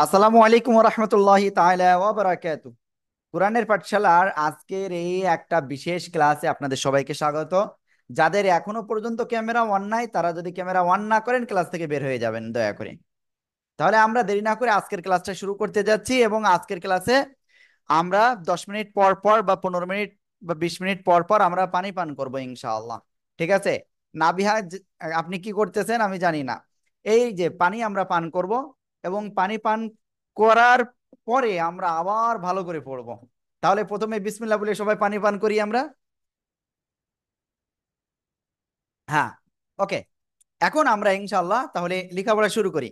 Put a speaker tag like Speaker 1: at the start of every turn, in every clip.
Speaker 1: আসসালামু আলাইকুম রহমতুল্লাহ তাহলাকাত কোরআনের পাঠশালার আজকের এই একটা বিশেষ ক্লাসে আপনাদের সবাইকে স্বাগত যাদের এখনো পর্যন্ত ক্যামেরা অন নাই তারা যদি ক্যামেরা অন না করেন ক্লাস থেকে বের হয়ে যাবেন দয়া করে তাহলে আমরা দেরি না করে আজকের ক্লাসটা শুরু করতে যাচ্ছি এবং আজকের ক্লাসে আমরা দশ মিনিট পর পর বা পনেরো মিনিট বা বিশ মিনিট পর পর আমরা পানি পান করবো ইনশাআল্লাহ ঠিক আছে নাবিহা আপনি কি করতেছেন আমি জানি না এই যে পানি আমরা পান করব এবং পানি পান করার পরে আমরা আবার ভালো করে পড়ব তাহলে প্রথমে বিসমিল্লা বলে সবাই পানি পান করি আমরা হ্যাঁ ওকে এখন আমরা ইনশাল্লাহ তাহলে লেখাপড়া শুরু করি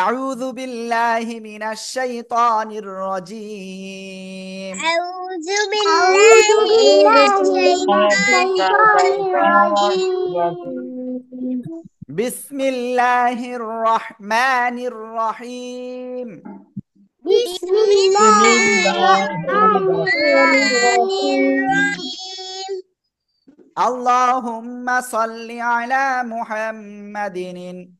Speaker 1: أعوذ بالله من الشيطان الرجيم
Speaker 2: أعوذ بالله من الشيطان الرجيم
Speaker 1: بسم الله الرحمن الرحيم بسم الله الرحمن الرحيم اللهم صل على محمد نبي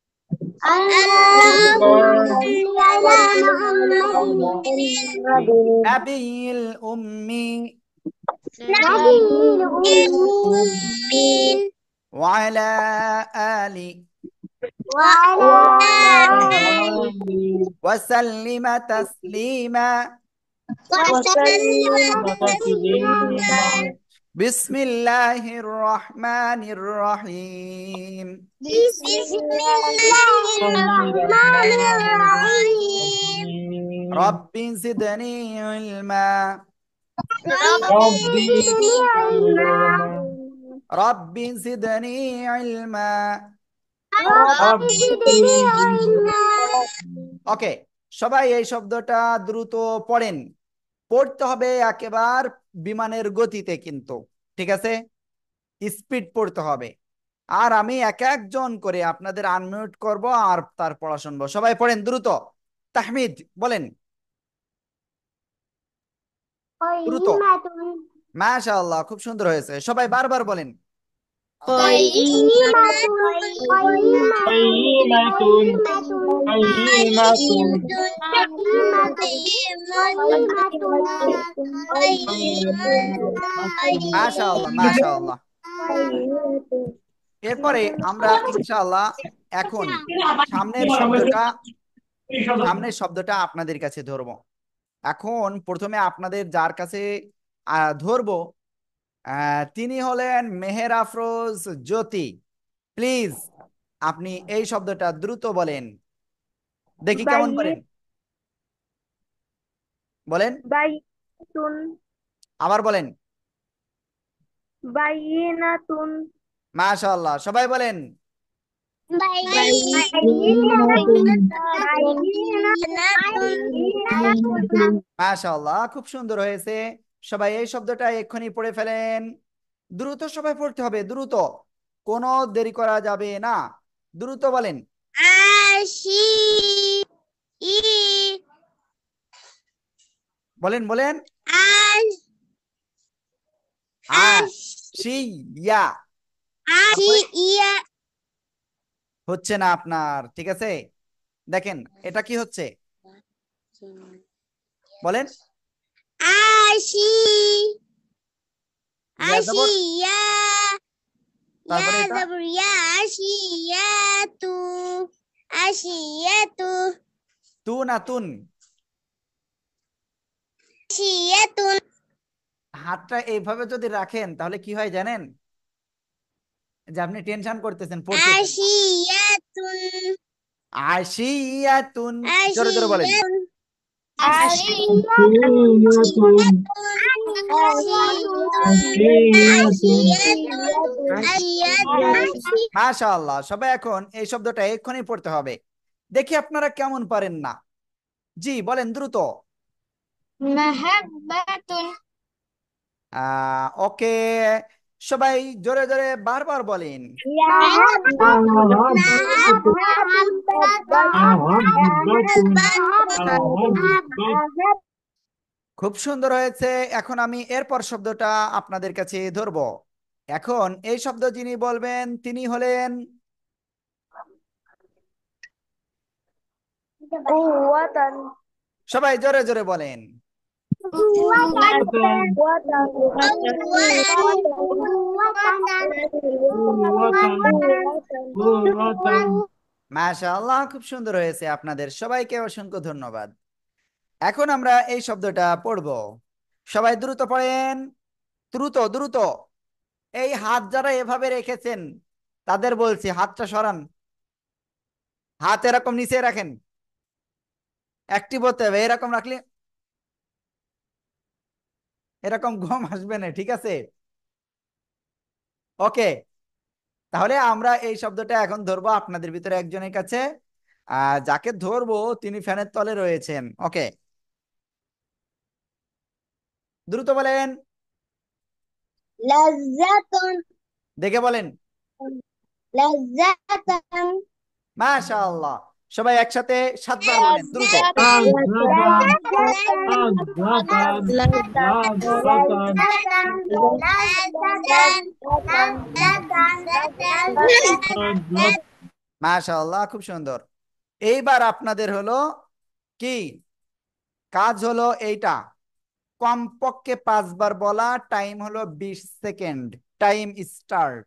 Speaker 1: الأمي نبي الأمي وعلى آل وعلى آل وسلم تسليما
Speaker 2: وسلم تسليما
Speaker 1: بسم الله الرحمن الرحيم بسم الله الرحمن الرحيم رب زدني علما رب زدني علما رب زدني علما ওকে সবাই এই শব্দটা দ্রুত পড়েন পড়তে হবে একেবার বিমানের গতিতে কিন্তু ঠিক আছে স্পিড পড়তে হবে আর আমি এক একজন করে আপনাদের আনমিউট করব আর তার পড়া শুনবো সবাই পড়েন দ্রুত তাহমিদ বলেন দ্রুত মাশাআল্লাহ খুব সুন্দর হয়েছে সবাই বারবার বলেন এরপরে আমরা ইনশাআল্লাহ এখন সামনের শব্দটা সামনের শব্দটা আপনাদের কাছে ধরবো এখন প্রথমে আপনাদের যার কাছে ধরব তিনি হলেন মেহের আফরোজ জ্যোতি প্লিজ আপনি এই শব্দটা দ্রুত বলেন দেখি কেমন করেন বলেন আবার বলেন মাশাআল্লাহ সবাই বলেন মাশাআল্লাহ খুব সুন্দর হয়েছে সবাই এই শব্দটা এক্ষুনি পড়ে ফেলেন দ্রুত সবাই পড়তে হবে দ্রুত কোনো দেরি করা যাবে না দ্রুত বলেন বলেন বলেন হচ্ছে না আপনার ঠিক আছে দেখেন এটা কি হচ্ছে বলেন
Speaker 2: আসি হাতটা
Speaker 1: এইভাবে যদি রাখেন তাহলে কি হয় জানেন যে আপনি টেনশন করতেছেন আসিয়াতুন
Speaker 2: আসিয়াতুন জোরে জোরে বলেন মাশাআল্লাহ
Speaker 1: সবাই এখন এই শব্দটা এক্ষুনি পড়তে হবে দেখি আপনারা কেমন পারেন না জি বলেন দ্রুত আহ ওকে সবাই জোরে জোরে বারবার বলেন খুব সুন্দর হয়েছে এখন আমি এরপর শব্দটা আপনাদের কাছে ধরব এখন এই শব্দ যিনি বলবেন তিনি হলেন সবাই জোরে জোরে বলেন
Speaker 2: মাশাআল্লাহ খুব
Speaker 1: সুন্দর হয়েছে আপনাদের সবাইকে অসংখ্য ধন্যবাদ এখন আমরা এই শব্দটা পড়ব সবাই দ্রুত পড়েন দ্রুত দ্রুত এই হাত যারা এভাবে রেখেছেন তাদের বলছি হাতটা সরান হাত এরকম নিচে রাখেন একটি বলতে হবে এরকম রাখলে এরকম গম আসবে না ঠিক আছে ওকে তাহলে আমরা এই শব্দটা এখন ধরবো আপনাদের ভিতরে একজনের কাছে যাকে ধরবো তিনি ফ্যানের তলে রয়েছেন ওকে দ্রুত বলেন দেখে বলেন মাশাল্লাহ
Speaker 2: সবাই একসাথে সাতবার বলেন দ্রুত
Speaker 1: মাশাআল্লাহ খুব সুন্দর এইবার আপনাদের হলো কি কাজ হলো এইটা কমপক্ষে পাঁচবার বলা টাইম হলো বিশ সেকেন্ড টাইম স্টার্ট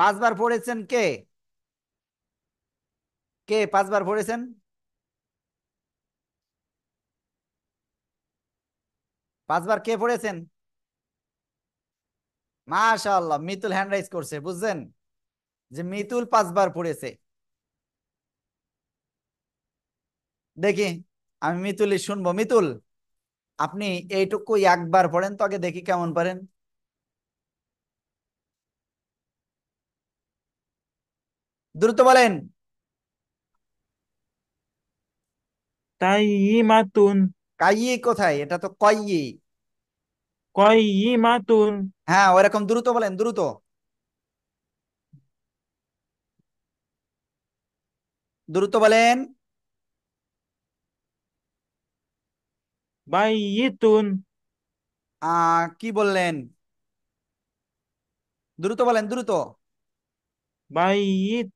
Speaker 1: পাঁচবার পড়েছেন কে কে পাঁচবার পড়েছেন পাঁচবার কে পড়েছেন মাশাল মিতুল হ্যান্ড রাইজ করছে বুঝছেন যে মিতুল পাঁচবার পড়েছে দেখি আমি মিতুলই শুনবো মিতুল আপনি এইটুকু একবার পড়েন তো আগে দেখি কেমন পারেন দ্রুত বলেন তাই মাতুন কাইয়ি কোথায় এটা তো কয়ি মাতুন হ্যাঁ ওরকম দ্রুত বলেন দ্রুত দ্রুত বলেন বাইতুন কি বললেন দ্রুত বলেন দ্রুত
Speaker 2: বাইত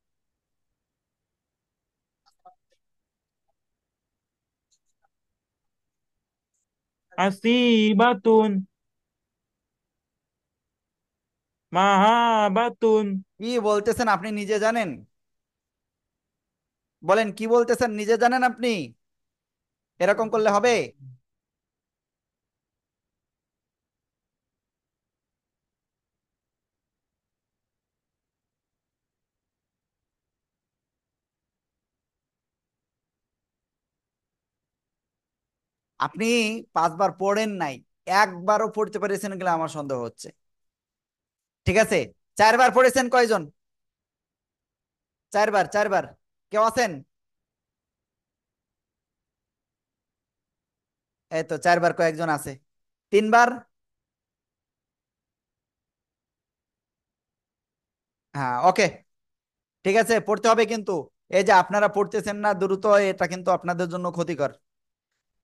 Speaker 2: আসিবাতুন মাহাবাতুন
Speaker 1: কি বলতেছেন আপনি নিজে জানেন বলেন কি বলতেছেন নিজে জানেন আপনি এরকম করলে হবে আপনি পাঁচবার পড়েন নাই একবারও পড়তে পেরেছেন গেলে আমার সন্দেহ হচ্ছে ঠিক আছে চারবার পড়েছেন কয়জন চারবার চারবার কেউ আছেন এই তো চারবার কয়েকজন আছে তিনবার হ্যাঁ ওকে ঠিক আছে পড়তে হবে কিন্তু এই যে আপনারা পড়তেছেন না দ্রুত এটা কিন্তু আপনাদের জন্য ক্ষতিকর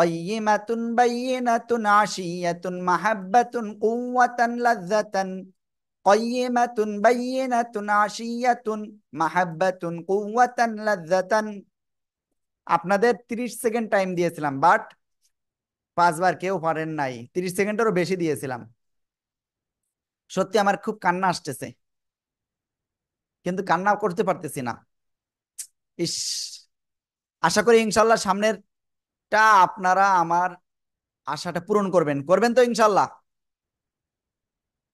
Speaker 1: قيمة بينة عشية محبة قوة لذة قيمة بينة عشية محبة قوة لذة আপনাদের 30 সেকেন্ড টাইম দিয়েছিলাম বাট পাঁচবার কেউ পারেন নাই 30 সেকেন্ডেরও বেশি দিয়েছিলাম সত্যি আমার খুব কান্না আসতেছে কিন্তু কান্না করতে পারতেছি না ইস আশা করি ইনশাল্লাহ সামনের এটা আপনারা আমার আশাটা পূরণ করবেন করবেন তো ইনশাল্লাহ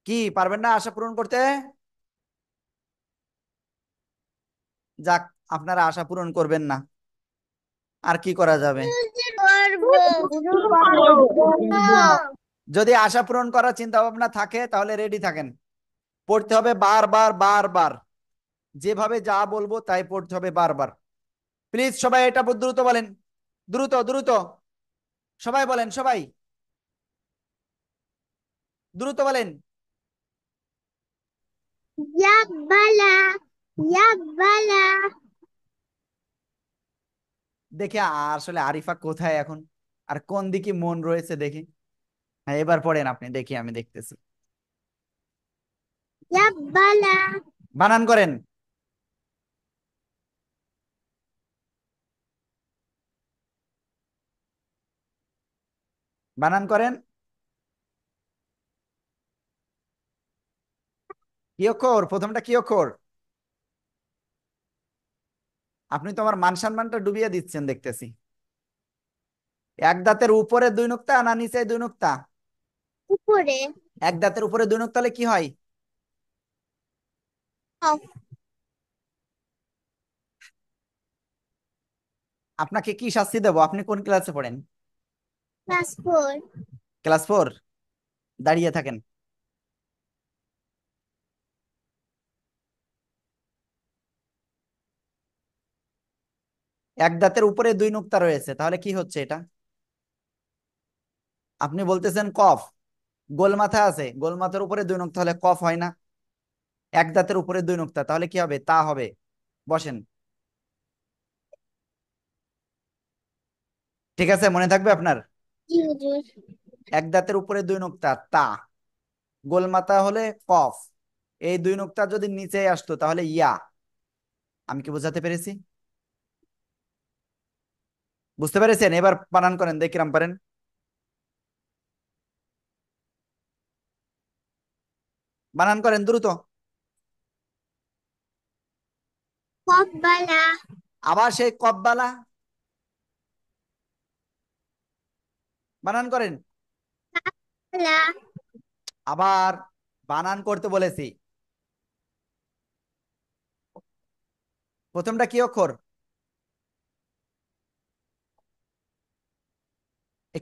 Speaker 1: কি পারবেন না আশা পূরণ করতে যাক আপনারা আশা পূরণ করবেন না আর কি করা যাবে যদি আশা পূরণ করার চিন্তা ভাবনা থাকে তাহলে রেডি থাকেন পড়তে হবে বারবার বারবার যেভাবে যা বলবো তাই পড়তে হবে বারবার প্লিজ সবাই এটা দ্রুত বলেন দ্রুত দ্রুত সবাই বলেন সবাই দ্রুত বলেন দেখে আসলে আরিফা কোথায় এখন আর কোন দিকে মন রয়েছে দেখি হ্যাঁ এবার পড়েন আপনি দেখি আমি দেখতেছি বানান করেন বানান করেন কি অক্ষর প্রথমটা কি অক্ষর আপনি তো আমার মান সম্মানটা ডুবিয়ে দিচ্ছেন দেখতেছি এক দাঁতের উপরে দুই নোক্তা না নিচে দুই নোক্তা উপরে এক দাঁতের উপরে দুই নোক্তা হলে কি হয় আপনাকে কি শাস্তি দেবো আপনি কোন ক্লাসে পড়েন ক্লাস ফোর ক্লাস ফোর দাঁড়িয়ে থাকেন এক দাঁতের উপরে দুই নুক্তা রয়েছে তাহলে কি হচ্ছে এটা আপনি বলতেছেন কফ গোল মাথা আছে গোল মাথার উপরে দুই নুক্তা হলে কফ হয় না এক দাঁতের উপরে দুই নুক্তা তাহলে কি হবে তা হবে বসেন ঠিক আছে মনে থাকবে আপনার এক দাঁতের উপরে দুই নোকতা তা গোলমাতা হলে কফ এই দুই নোকতা যদি নিচে আসতো তাহলে ইয়া আমি কি বোঝাতে পেরেছি বুঝতে পেরেছেন এবার বানান করেন দেখ কিরাম পারেন বানান করেন দ্রুত আবার সেই বালা বানান করেন আবার বানান করতে বলেছি প্রথমটা কি অক্ষর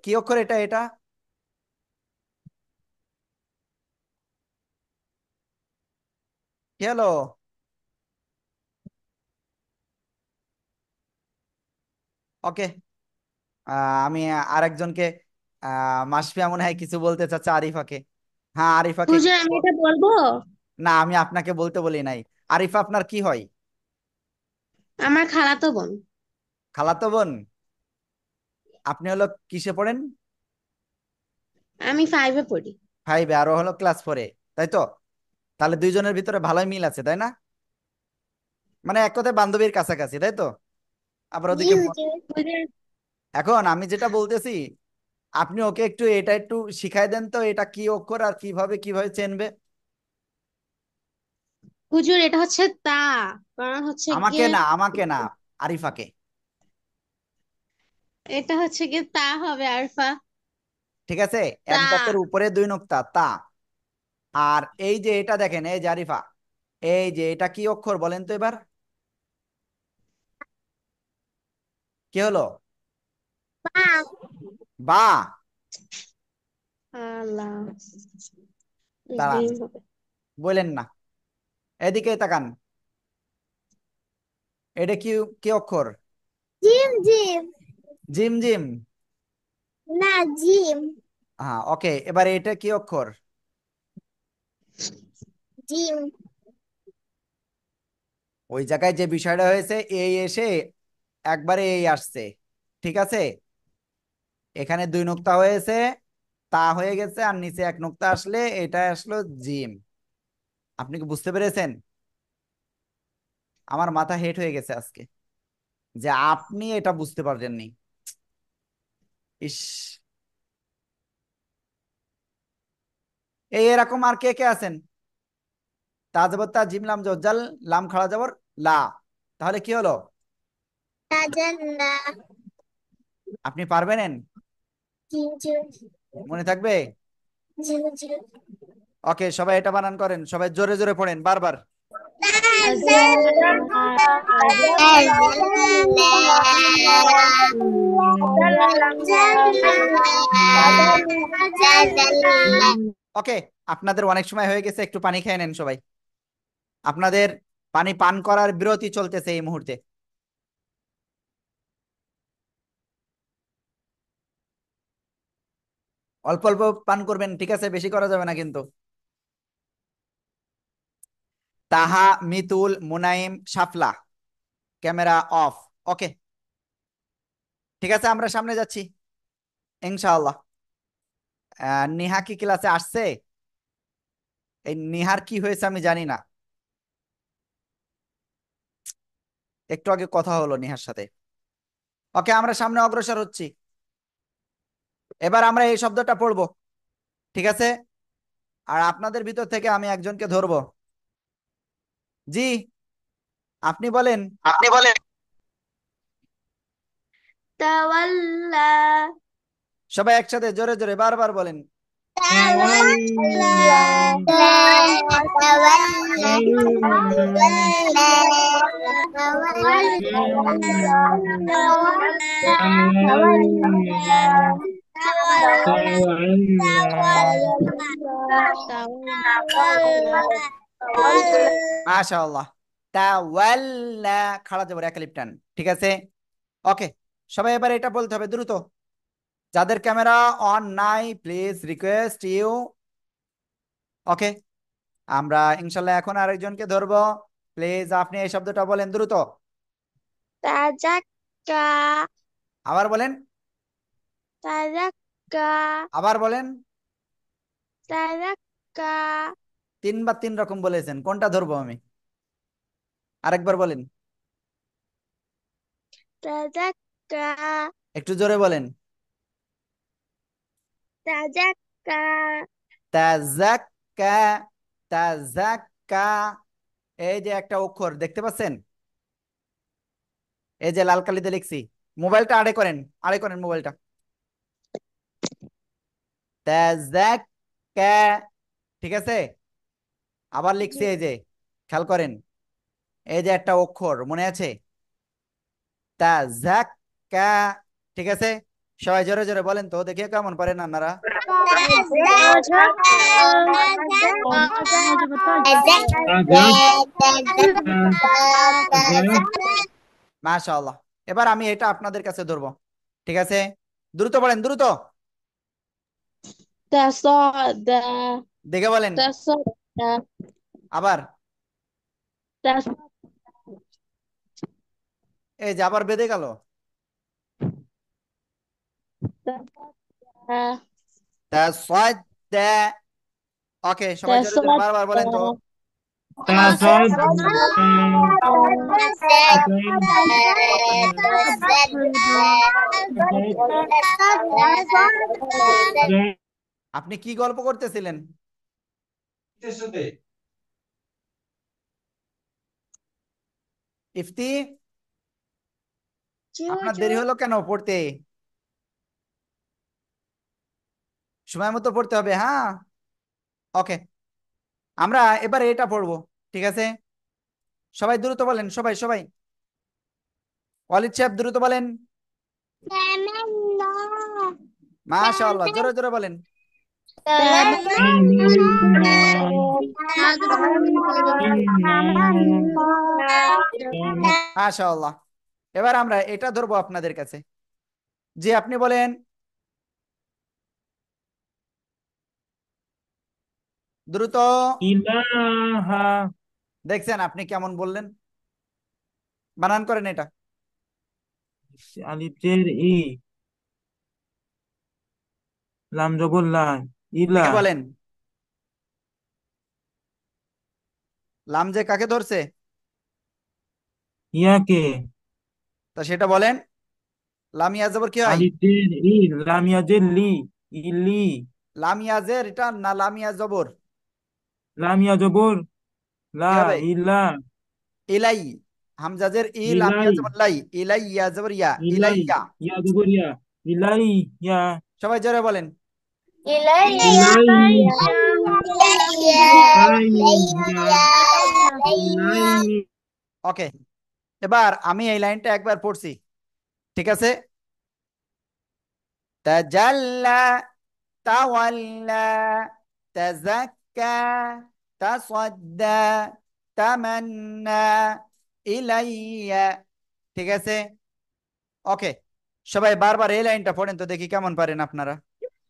Speaker 1: কি অক্ষর এটা এটা হ্যালো ওকে আমি আরেকজনকে আহ মাসফিয়া মনে হয় কিছু বলতে চাচ্ছে আরিফাকে হ্যাঁ আরিফাকে হুজুর আমি এটা বলবো না আমি আপনাকে বলতে বলি নাই আরিফা আপনার কি হয়
Speaker 2: আমার খালাতো বোন
Speaker 1: খালাতো বোন আপনি হলো কিসে পড়েন
Speaker 2: আমি ফাইভে পড়ি
Speaker 1: ফাইভে আরো হলো ক্লাস ফোরে তাই তো তাহলে দুইজনের ভিতরে ভালোই মিল আছে তাই না মানে এক কথায় বান্ধবীর কাছাকাছি তাই তো আবার ওদিকে এখন আমি যেটা বলতেছি আপনি ওকে একটু এটা একটু শিখাই দেন তো এটা কি অক্ষর আর কিভাবে কিভাবে চেনবে
Speaker 2: হুজুর এটা হচ্ছে তা কারণ হচ্ছে আমাকে গিয়ে না আমাকে না আরিফাকে এটা হচ্ছে গিয়ে তা হবে আরফা
Speaker 1: ঠিক আছে এক তা দাঁতের উপরে দুই নোক্তা তা আর এই যে এটা দেখেন এই যে আরিফা এই যে এটা কি অক্ষর বলেন তো এবার কি হলো বা দাঁড়ান বলেন না এদিকে তাকান এটা কি কি অক্ষর
Speaker 2: জিম জিম জিম জিম না জিম
Speaker 1: হ্যাঁ ওকে এবারে এটা কি অক্ষর জিম ওই জায়গায় যে বিষয়টা হয়েছে এই এসে একবারে এই আসছে ঠিক আছে এখানে দুই নোক্তা হয়েছে তা হয়ে গেছে আর নিচে এক নোক্তা আসলে এটা আসলো জিম আপনি কি বুঝতে পেরেছেন আমার মাথা হেট হয়ে গেছে আজকে যে আপনি এটা বুঝতে পারলেননি ইস এই এরকম আর কে কে আছেন তা জবর তা জিম লাম জজ্জাল লাম খাড়া যাবর লা তাহলে কি হলো আপনি পারবেন মনে থাকবে ওকে সবাই এটা বানান করেন সবাই জোরে জোরে পড়েন বারবার ওকে আপনাদের অনেক সময় হয়ে গেছে একটু পানি খেয়ে নেন সবাই আপনাদের পানি পান করার বিরতি চলতেছে এই মুহূর্তে অল্প অল্প পান করবেন ঠিক আছে বেশি করা যাবে না কিন্তু তাহা মিতুল মুনাইম সাফলা ক্যামেরা অফ ওকে ঠিক আছে আমরা সামনে যাচ্ছি ইনশাআল্লাহ নিহা কি ক্লাসে আসছে এই নিহার কি হয়েছে আমি জানি না একটু আগে কথা হলো নিহার সাথে ওকে আমরা সামনে অগ্রসর হচ্ছি এবার আমরা এই শব্দটা পড়ব ঠিক আছে আর আপনাদের ভিতর থেকে আমি একজনকে ধরব জি আপনি বলেন আপনি বলেন সবাই একসাথে জোরে জোরে বারবার বলেন
Speaker 2: ঠিক
Speaker 1: আছে ওকে সবাই এবার এটা বলতে হবে দ্রুত যাদের ক্যামেরা অন নাই প্লিজ রিকোয়েস্ট ইউ ওকে আমরা ইনশাল্লাহ এখন আরেকজনকে ধরবো প্লিজ আপনি এই শব্দটা বলেন দ্রুত আবার বলেন
Speaker 2: তারাক্কা আবার বলেন তারাক্কা
Speaker 1: বা তিন রকম বলেছেন কোনটা ধরবো আমি আরেকবার বলেন একটু জোরে বলেন এই যে একটা অক্ষর দেখতে পাচ্ছেন এই যে লাল কালিতে লিখছি মোবাইলটা আড়ে করেন আড়ে করেন মোবাইলটা ঠিক আছে আবার লিখছি এই যে খেয়াল করেন এই যে একটা অক্ষর মনে আছে ঠিক আছে সবাই জোরে জোরে বলেন তো দেখিয়ে কেমন পারেন আপনারা মাশাল্লাহ এবার আমি এটা আপনাদের কাছে ধরবো ঠিক আছে দ্রুত বলেন দ্রুত দেখে বলেন আবার এই যে আবার বেঁধে গেল
Speaker 2: ওকে সবাই জোরে বারবার বলেন তো
Speaker 1: তাসাদা আপনি কি গল্প করতেছিলেন ইফতি আপনার দেরি হলো কেন পড়তে সময় মতো পড়তে হবে হ্যাঁ ওকে আমরা এবারে এটা পড়বো ঠিক আছে সবাই দ্রুত বলেন সবাই সবাই ওয়ালিদ সাহেব দ্রুত বলেন মাশাআল্লাহ জোরে জোরে বলেন
Speaker 2: মাশাআল্লাহ
Speaker 1: এবার আমরা এটা ধরবো আপনাদের কাছে যে আপনি বলেন দ্রুত দেখছেন আপনি কেমন বললেন বানান করেন এটা
Speaker 2: আলিফের ই লাম জবর লাই ইলা বলেন
Speaker 1: লাম যে কাকে ধরছে ইয়াকে তা সেটা বলেন লামিয়া জবর কি হয়
Speaker 2: আলিফের লামিয়া জের লি ইলি
Speaker 1: লামিয়া জের এটা না লামিয়া
Speaker 2: জবর লামিয়া জবর লা ইলা ইলাই
Speaker 1: হামজাজের ই লামিয়া জবর লাই ইলাই ইয়া জবর ইয়া ইলাইয়া
Speaker 2: ইয়া জবর ইয়া
Speaker 1: ইলাইয়া সবাই জোরে বলেন ওকে এবার আমি এই লাইনটা একবার পড়ছি ঠিক আছে ঠিক আছে ওকে সবাই বারবার এই লাইনটা পড়েন তো দেখি কেমন পারেন আপনারা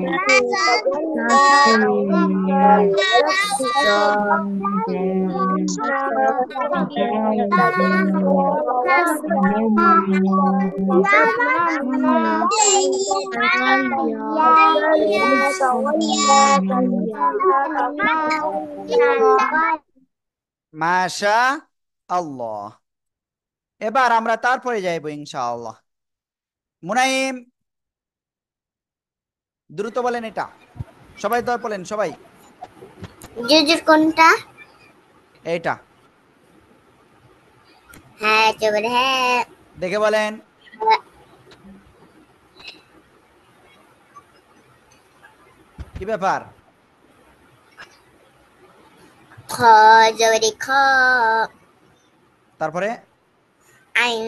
Speaker 1: মাশা আল্লাহ এবার আমরা তারপরে যাইব ইনশাআল্লাহ মুনাইম দ্রুত বলেন এটা সবাই দয় বলেন সবাই জুজুর কোনটা এইটা হ্যাঁ জবর হ্যাঁ দেখে বলেন কি ব্যাপার খ জবরি খ তারপরে আইন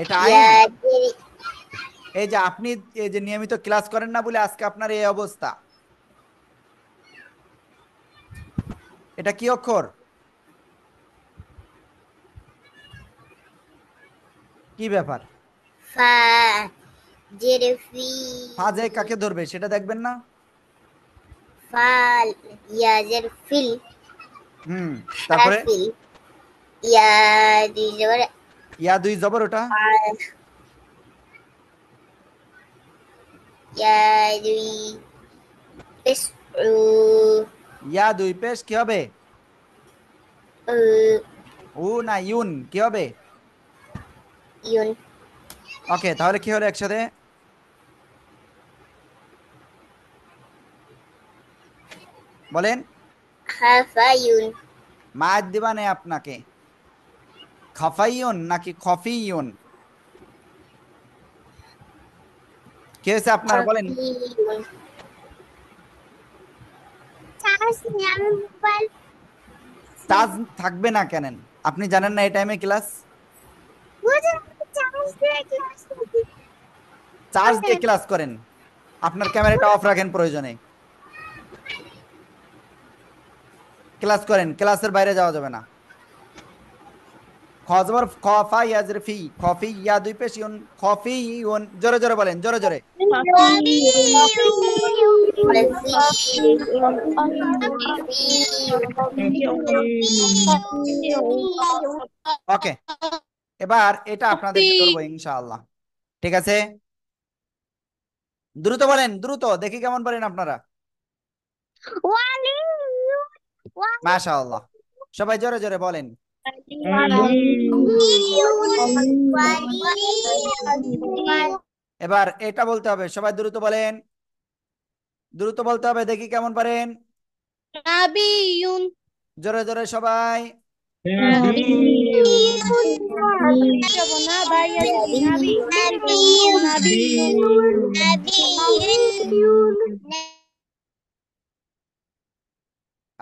Speaker 1: এটা আইন এই যে আপনি যে নিয়মিত ক্লাস করেন না বলে আজকে আপনার এই অবস্থা এটা কি অক্ষর কি ব্যাপার ফাজে কাকে ধরবে সেটা দেখবেন না
Speaker 2: ফাল ইয়াজের ফিল
Speaker 1: হুম তারপরে
Speaker 2: ইয়া দুই জবর ইয়া দুই জবর ওটা ইয়া দুই
Speaker 1: ইয়াদুই পেশ কি হবে উ না ইউন কি হবে ইউন ওকে তাহলে কি হলো একসাথে বলেন
Speaker 2: খাফায়ুন
Speaker 1: মায়ের দিবানে আপনাকে খাফাইয়ুন নাকি খফিয়ুন কি হয়েছে আপনার আচ্ছা, বলেন চার্জ থাকবে না কেন আপনি জানেন না এই টাইমে ক্লাস চার্জ দিয়ে ক্লাস আচ্ছা। করেন আপনার ক্যামেরাটা অফ রাখেন প্রয়োজনে ক্লাস করেন ক্লাসের বাইরে যাওয়া যাবে না খজবর খফা ইয়াজরফি খফি ইয়া দুই পেশ ইউন খফি ইউন জোরে জোরে বলেন জোরে জোরে ওকে এবার এটা আপনাদের করবো ইনশাআল্লাহ ঠিক আছে দ্রুত বলেন দ্রুত দেখি কেমন পারেন আপনারা মাশাআল্লাহ সবাই জোরে জোরে বলেন এবার এটা বলতে হবে সবাই দ্রুত বলেন দ্রুত বলতে হবে দেখি কেমন পারেন জোরে জোরে সবাই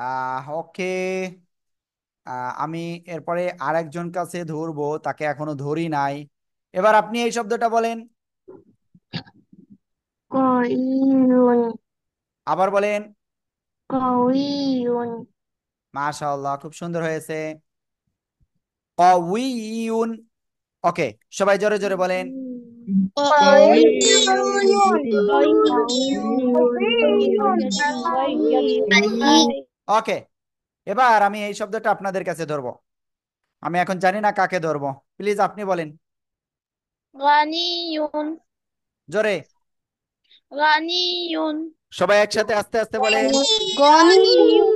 Speaker 1: আহ ওকে আমি এরপরে আর একজন কাছে ধরবো তাকে এখনো ধরি নাই এবার আপনি এই শব্দটা বলেন আবার বলেন মাশাল্লাহ খুব সুন্দর হয়েছে কউইউন ওকে সবাই জোরে জোরে বলেন ওকে এবার আমি এই শব্দটা আপনাদের কাছে ধরবো আমি এখন জানি না কাকে ধরবো প্লিজ আপনি বলেন
Speaker 2: গানিয়ুন জোরে গানিয়ুন
Speaker 1: সবাই একসাথে আস্তে আস্তে বলে
Speaker 2: গনিয়ুন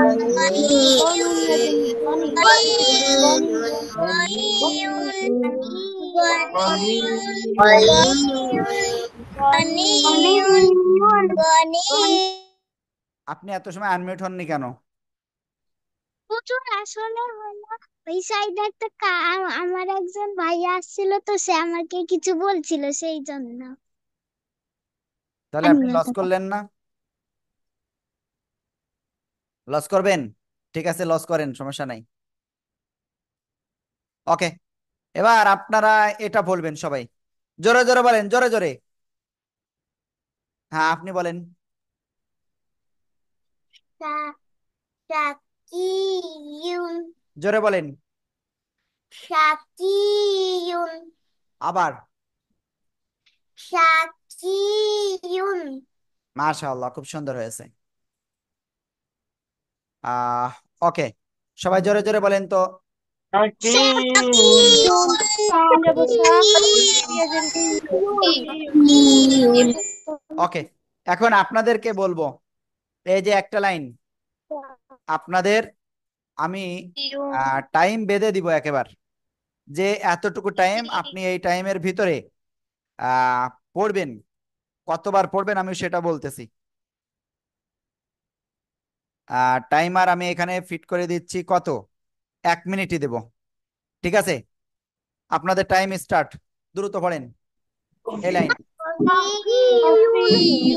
Speaker 2: গনিয়ুন গনিয়ুন
Speaker 1: আপনি এত সময় আনমিউট হননি কেন
Speaker 2: একটা আমার একজন ভাই আসছিল তো সে আমাকে কিছু বলছিল সেই জন্য
Speaker 1: তাহলে আপনি লস করলেন না লস করবেন ঠিক আছে লস করেন সমস্যা নাই ওকে এবার আপনারা এটা বলবেন সবাই জোরে জোরে বলেন জোরে জোরে হ্যাঁ আপনি বলেন
Speaker 2: শাকিয়ুন জোরে বলেন শাকিয়ুন আবার শাকিয়ুন
Speaker 1: মাশাআল্লাহ খুব সুন্দর হয়েছে আহ ওকে সবাই জোরে জোরে বলেন তো ওকে এখন আপনাদেরকে বলবো এই যে একটা লাইন আপনাদের আমি টাইম বেঁধে দিব একেবার যে এতটুকু টাইম আপনি এই টাইমের ভিতরে পড়বেন কতবার পড়বেন আমি সেটা বলতেছি টাইমার আমি এখানে ফিট করে দিচ্ছি কত এক মিনিটই দেব ঠিক আছে আপনাদের টাইম স্টার্ট দ্রুত পড়েন এই লাইন
Speaker 2: Happy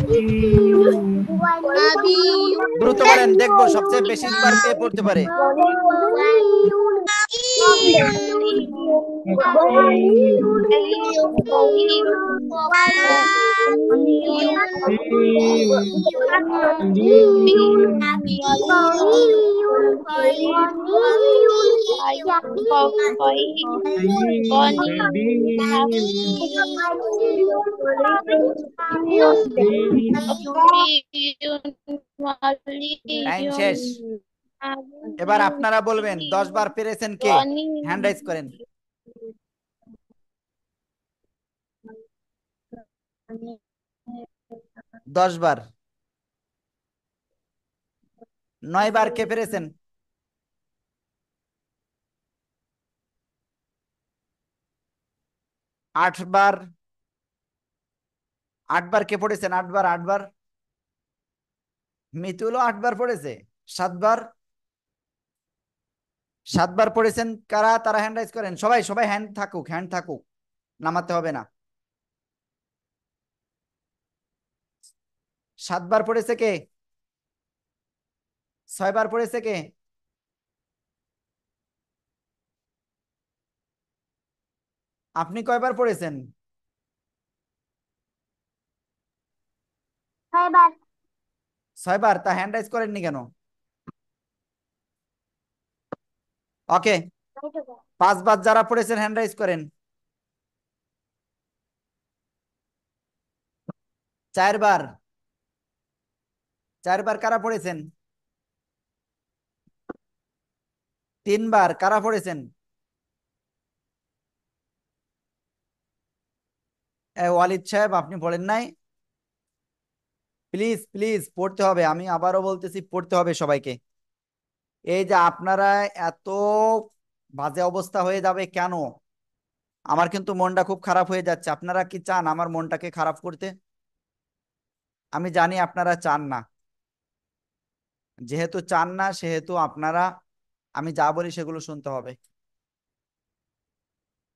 Speaker 2: দ্রুত করেন দেখবো সবচেয়ে বেশি বার কে পড়তে পারে Thank you. শেষ এবার আপনারা
Speaker 1: বলবেন দশ বার পেরেছেন কে হ্যান্ড রাইজ করেন দশ বার নয় বার কে পেরেছেন আট বার আটবার কে পড়েছেন আটবার আটবার মিতুলও আটবার পড়েছে সাতবার সাতবার পড়েছেন কারা তারা হ্যান্ড রাইজ করেন সবাই সবাই হ্যান্ড থাকুক হ্যান্ড থাকুক নামাতে হবে না সাতবার পড়েছে কে ছয়বার পড়েছে কে আপনি কয়বার পড়েছেন ছয়বার ছয়বার তা হ্যান্ড রাইজ করেননি কেন ওকে পাঁচবার যারা পড়েছেন হ্যান্ড রাইজ করেন চারবার চারবার কারা পড়েছেন তিনবার কারা পড়েছেন ওয়ালিদ সাহেব আপনি পড়েন নাই প্লিজ প্লিজ পড়তে হবে আমি আবারও বলতেছি পড়তে হবে সবাইকে এই যে আপনারা এত বাজে অবস্থা হয়ে যাবে কেন আমার কিন্তু মনটা খুব খারাপ হয়ে যাচ্ছে আপনারা কি চান আমার মনটাকে খারাপ করতে আমি জানি আপনারা চান না যেহেতু চান না সেহেতু আপনারা আমি যা বলি সেগুলো শুনতে হবে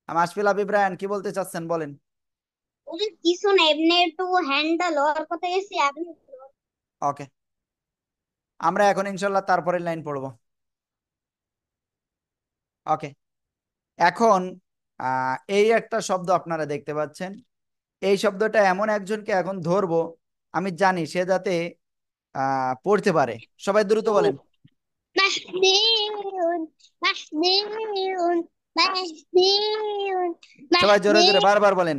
Speaker 1: আমি আশফিল আবিব্রায়ন কি বলতে চাচ্ছেন বলেন
Speaker 2: Only this one I need to handle কথা আপনি
Speaker 1: ওকে আমরা এখন ইনশাল্লাহ তারপরের লাইন পড়ব ওকে এখন এই একটা শব্দ আপনারা দেখতে পাচ্ছেন এই শব্দটা এমন একজনকে এখন ধরবো আমি জানি সে যাতে পড়তে পারে সবাই দ্রুত বলেন সবাই জোরে জোরে বারবার বলেন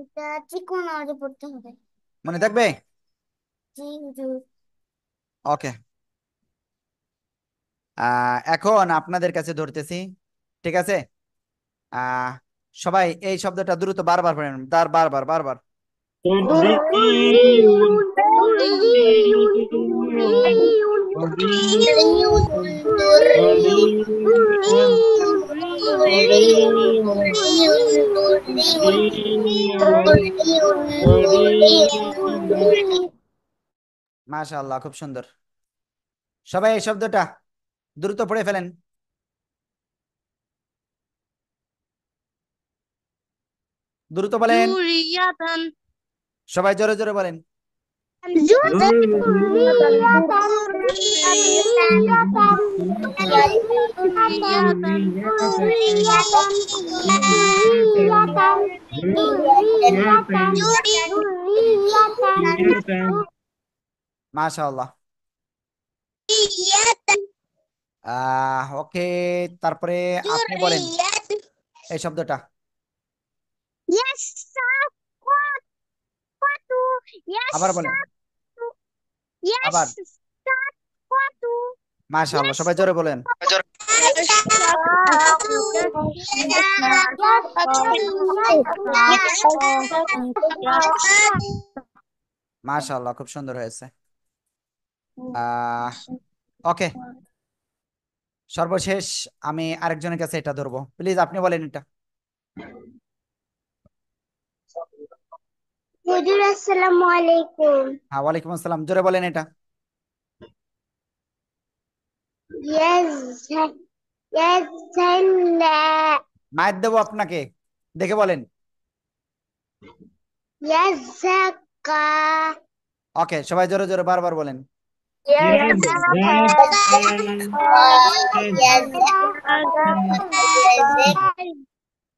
Speaker 2: এটা চিকন
Speaker 1: মনে থাকবে ওকে এখন আপনাদের কাছে ধরতেছি ঠিক আছে সবাই এই শব্দটা দ্রুত বারবার পড়েন তার বারবার বারবার মাশাআল্লাহ খুব সুন্দর সবাই এই শব্দটা দ্রুত পড়ে ফেলেন দ্রুত বলেন সবাই জোরে জোরে বলেন Masya Allah Ah, oke, tarpre apa boleh? Eh, shop dota.
Speaker 2: Yes, sir. What? What? Yes, আবার
Speaker 1: মাশাআল্লাহ সবাই জোরে বলেন মাশাআল্লাহ খুব সুন্দর হয়েছে ওকে সর্বশেষ আমি আরেকজনের কাছে এটা ধরবো প্লিজ আপনি বলেন এটা হ্যাঁ ওয়ালাইকুম আসসালাম জোরে বলেন এটা মায়ের দেবো আপনাকে দেখে বলেন ওকে সবাই জোরে জোরে বারবার বলেন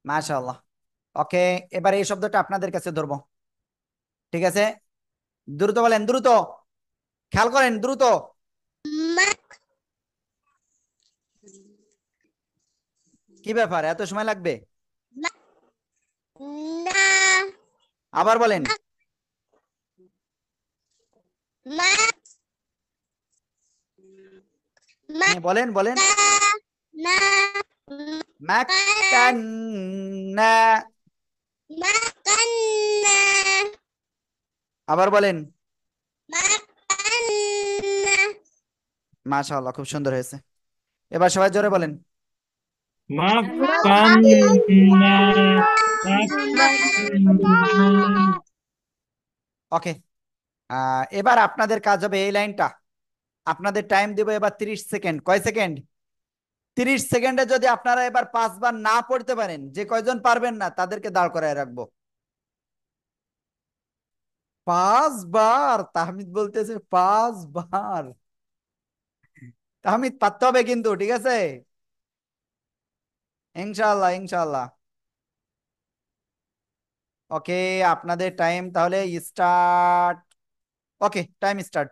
Speaker 1: মাশাল্লাহ ওকে এবার এই শব্দটা আপনাদের কাছে ধরবো ঠিক আছে দ্রুত বলেন দ্রুত খেয়াল করেন দ্রুত কি ব্যাপার এত সময় লাগবে আবার বলেন হ্যাঁ, বলেন বলেন মাকান্না আবার বলেন মাশাআল্লাহ খুব সুন্দর হয়েছে এবার সবাই জোরে বলেন ওকে এবার আপনাদের কাজ হবে এই লাইনটা আপনাদের টাইম দিব এবার 30 সেকেন্ড কয় সেকেন্ড 30 সেকেন্ডে যদি আপনারা এবার পাঁচবার না পড়তে পারেন যে কয়জন পারবেন না তাদেরকে দাঁড় করায় রাখবো বার তাহমিদ বলতেছে বার তাহমিদ পারতে হবে কিন্তু ঠিক আছে ইনশাল্লাহ ইনশাল্লাহ ওকে আপনাদের টাইম তাহলে স্টার্ট ওকে টাইম স্টার্ট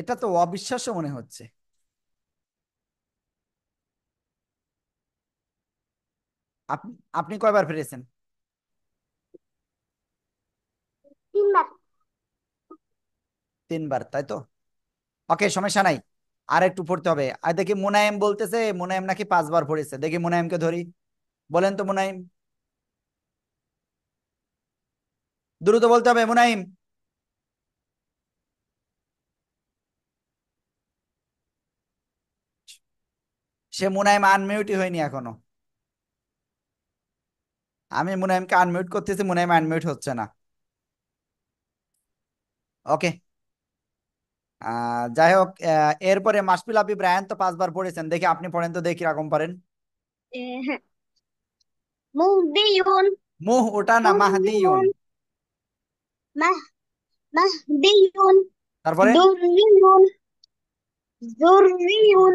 Speaker 1: এটা তো অবিশ্বাস্য মনে হচ্ছে আপনি আপনি কয়বার ফিরেছেন তিনবার তাই তো ওকে সমস্যা নাই আর একটু পড়তে হবে আর দেখি মোনায়েম বলতেছে মোনায়েম নাকি পাঁচবার পড়েছে দেখি মোনায়েমকে ধরি বলেন তো মোনায়েম দ্রুত বলতে হবে মোনাইম সে মুনাইম আনমিউটই হয়নি এখনো আমি মুনাইমকে আনমিউট করতেছি মুনাইম আনমিউট হচ্ছে না ওকে যাই হোক এরপরে মাসপিল আপনি ব্রায়ান তো পাঁচবার পড়েছেন দেখি আপনি পড়েন তো দেখি রকম পারেন
Speaker 2: হ্যাঁ। মুহদিয়ুন
Speaker 1: মুহ ওটা না মাহদিয়ুন
Speaker 2: মাহদিয়ুন তারপরে জুররিয়ুন জুররিয়ুন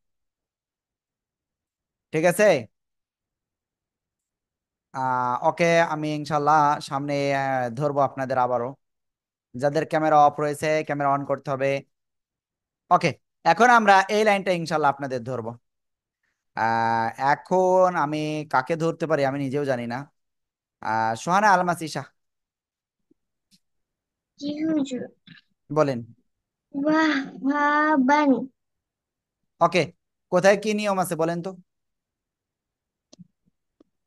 Speaker 1: ঠিক আছে ওকে আমি ইনশাল্লাহ সামনে ধরবো আপনাদের আবারও যাদের ক্যামেরা অফ রয়েছে ক্যামেরা অন করতে হবে ওকে এখন আমরা এই লাইনটা ইনশাল্লাহ আপনাদের ধরবো এখন আমি কাকে ধরতে পারি আমি নিজেও জানি না সোহানা আলমা সিসা বলেন ওকে কোথায় কি নিয়ম আছে বলেন তো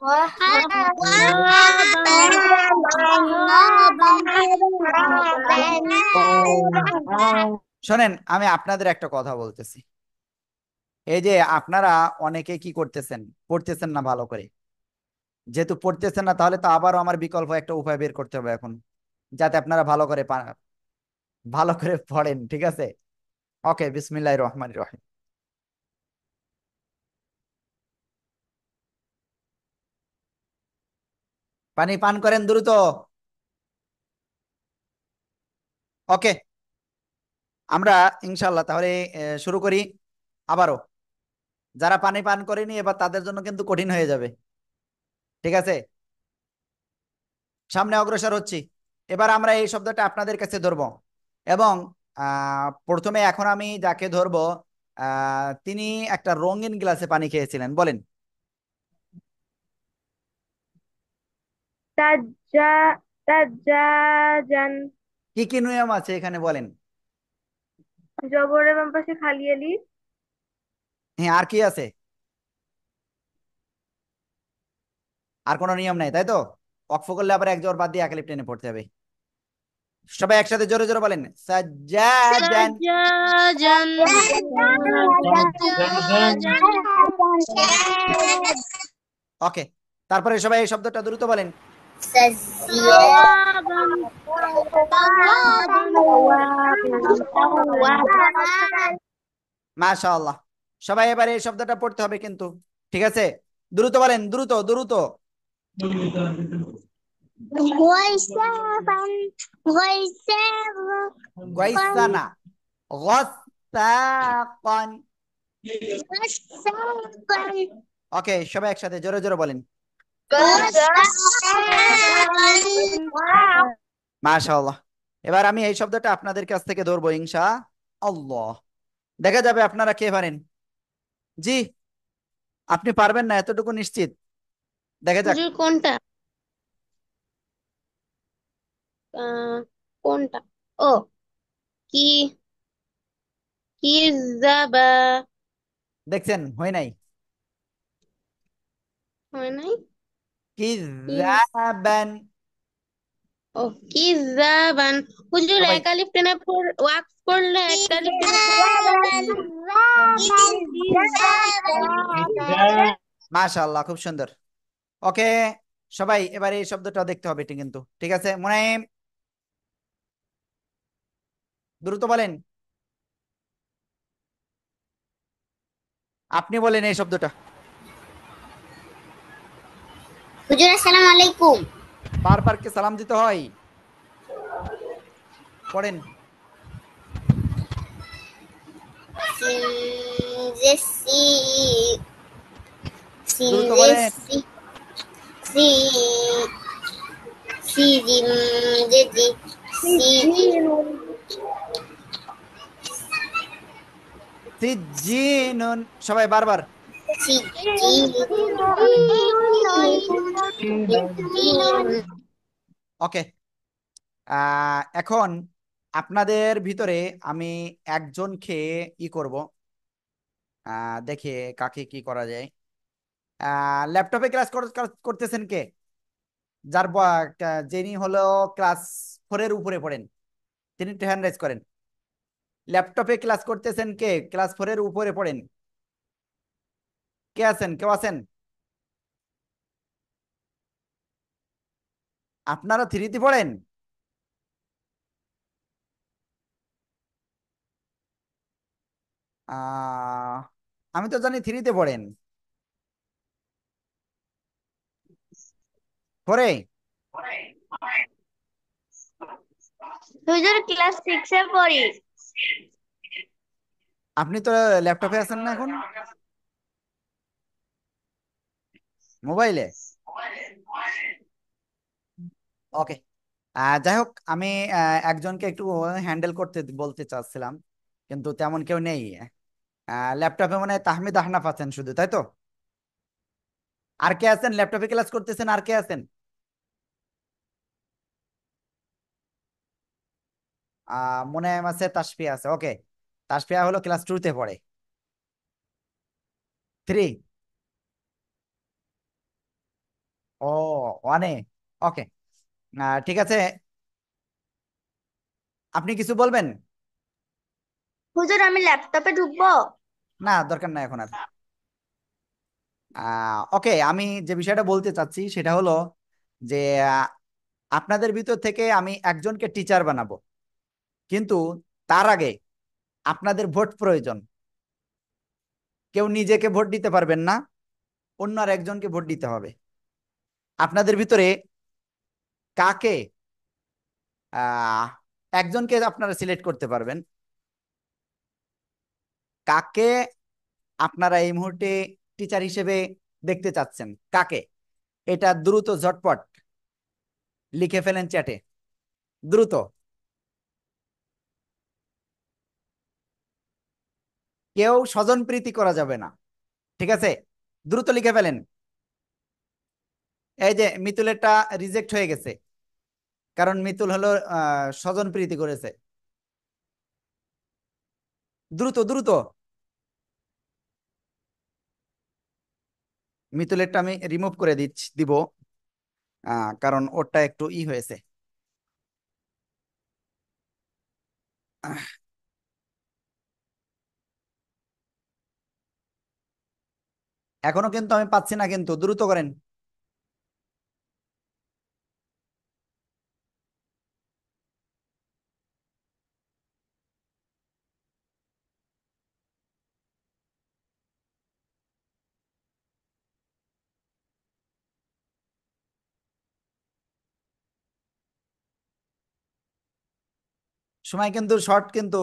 Speaker 2: শোনেন
Speaker 1: আমি আপনাদের একটা কথা বলতেছি এই যে আপনারা অনেকে কি করতেছেন পড়তেছেন না ভালো করে যেহেতু পড়তেছেন না তাহলে তো আবারও আমার বিকল্প একটা উপায় বের করতে হবে এখন যাতে আপনারা ভালো করে ভালো করে পড়েন ঠিক আছে ওকে বিসমিল্লাহ রহমান রহিম পানি পান করেন দ্রুত ওকে আমরা ইনশাল্লাহ তাহলে শুরু করি আবারও যারা পানি পান করেনি এবার তাদের জন্য কিন্তু কঠিন হয়ে যাবে ঠিক আছে সামনে অগ্রসর হচ্ছি এবার আমরা এই শব্দটা আপনাদের কাছে ধরব এবং প্রথমে এখন আমি যাকে ধরব তিনি একটা রঙিন গ্লাসে পানি খেয়েছিলেন বলেন তাজ্জাজান কি কি নিয়ম আছে এখানে বলেন
Speaker 2: জবরের বাম পাশে খালি আলিফ
Speaker 1: হ্যাঁ আর কি আছে আর কোনো নিয়ম নাই তাই তো অক্ফ করলে আবার এক জোর বাদ দিয়ে এক টেনে পড়তে হবে সবাই একসাথে জোরে জোরে বলেন সাজ্জাজান ওকে তারপরে সবাই এই শব্দটা দ্রুত বলেন
Speaker 2: সবাই
Speaker 1: এবারে এই শব্দটা পড়তে হবে কিন্তু ঠিক আছে দ্রুত বলেন দ্রুত দ্রুত ওকে সবাই একসাথে জোরে জোরে বলেন এবার আমি এই শব্দটা আপনাদের কাছ থেকে ধরবো ইংসা আল্লাহ দেখা যাবে আপনারা কে পারেন জি আপনি পারবেন না এতটুকু নিশ্চিত দেখা যাক
Speaker 2: কোনটা কোনটা ও কি
Speaker 1: দেখছেন হয় নাই হয় নাই কিযাবান
Speaker 2: ও কিযাবান হুজুর এক টেনে পর ওয়াক্স করলে এক
Speaker 1: মাশাআল্লাহ খুব সুন্দর ওকে সবাই এবারে এই শব্দটা দেখতে হবে কিন্তু ঠিক আছে মনে দ্রুত বলেন আপনি বলেন এই শব্দটা হুজুর আসসালামু আলাইকুম বারবার কে সালাম দিতে হয় পড়েন সবাই বারবার ওকে uh, এখন আপনাদের ভিতরে আমি একজন খেয়ে ই করব দেখে কাকে কি করা যায় ল্যাপটপে ক্লাস করতেছেন কে যার যিনি হলো ক্লাস ফোরের উপরে পড়েন তিনি হ্যান্ড রাইজ করেন ল্যাপটপে ক্লাস করতেছেন কে ক্লাস ফোরের উপরে পড়েন কে আছেন কেউ আছেন আপনারা থ্রিতে পড়েন আমি তো জানি থ্রিতে পড়েন পরে আপনি তো ল্যাপটপে আছেন না এখন মোবাইলে ওকে যাই হোক আমি একজনকে একটু হ্যান্ডেল করতে বলতে চাচ্ছিলাম কিন্তু তেমন কেউ নেই ল্যাপটপে মনে হয় তাহমিদ আহনাফ আছেন শুধু তাই তো আর কে আছেন ল্যাপটপে ক্লাস করতেছেন আর কে আছেন মনে আছে তাসফিয়া আছে ওকে তাসফিয়া হলো ক্লাস টুতে পড়ে থ্রি ও অনেক ওকে ঠিক আছে আপনি কিছু বলবেন হুজুর আমি ল্যাপটপে ঢুকবো না দরকার নাই এখন আর ওকে আমি যে বিষয়টা বলতে চাচ্ছি সেটা হলো যে আপনাদের ভিতর থেকে আমি একজনকে টিচার বানাবো কিন্তু তার আগে আপনাদের ভোট প্রয়োজন কেউ নিজেকে ভোট দিতে পারবেন না অন্য আর একজনকে ভোট দিতে হবে আপনাদের ভিতরে কাকে একজনকে আপনারা সিলেক্ট করতে পারবেন কাকে আপনারা এই মুহূর্তে টিচার হিসেবে দেখতে চাচ্ছেন কাকে এটা দ্রুত ঝটপট লিখে ফেলেন চ্যাটে দ্রুত কেউ স্বজন প্রীতি করা যাবে না ঠিক আছে দ্রুত লিখে ফেলেন এই যে মিতুলেরটা রিজেক্ট হয়ে গেছে কারণ মিতুল হলো স্বজন প্রীতি করেছে দ্রুত দ্রুত মিতুলেরটা আমি রিমুভ করে দিচ্ছি দিব কারণ ওরটা একটু ই হয়েছে এখনো কিন্তু আমি পাচ্ছি না কিন্তু দ্রুত করেন সময় কিন্তু শর্ট কিন্তু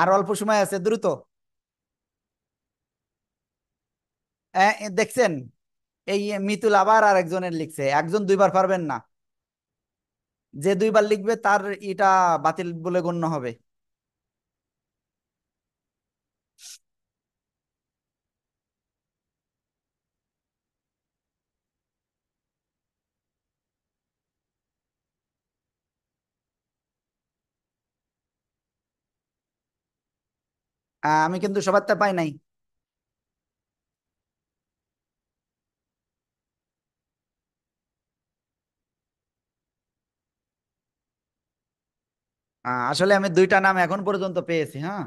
Speaker 1: আর অল্প সময় আছে দ্রুত দেখছেন এই মিতুল আবার আর একজনের লিখছে একজন দুইবার পারবেন না যে দুইবার লিখবে তার এটা বাতিল বলে গণ্য হবে আমি কিন্তু সবার পাই নাই আসলে আমি দুইটা নাম এখন পর্যন্ত পেয়েছি হ্যাঁ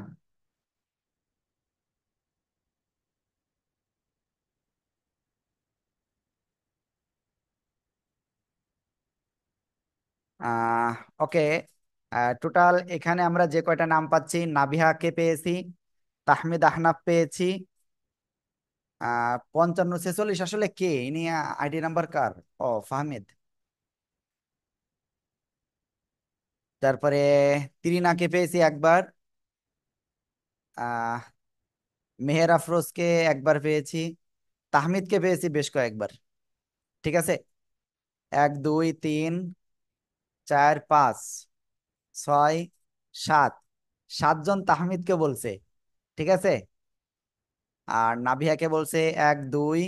Speaker 1: ওকে টোটাল এখানে আমরা যে কয়টা নাম পাচ্ছি কে পেয়েছি তাহমিদ আহনাফ পেয়েছি আহ পঞ্চান্ন ছেচল্লিশ আসলে কে ইনি আইডি নাম্বার কার ও ফাহমিদ তারপরে তিরিনাকে পেয়েছি একবার আহ মেহের আফরোজকে একবার পেয়েছি তাহমিদকে পেয়েছি বেশ কয়েকবার ঠিক আছে এক দুই তিন চার পাঁচ ছয় সাত সাতজন তাহমিদকে বলছে ঠিক আছে আর নাভিয়াকে বলছে এক দুই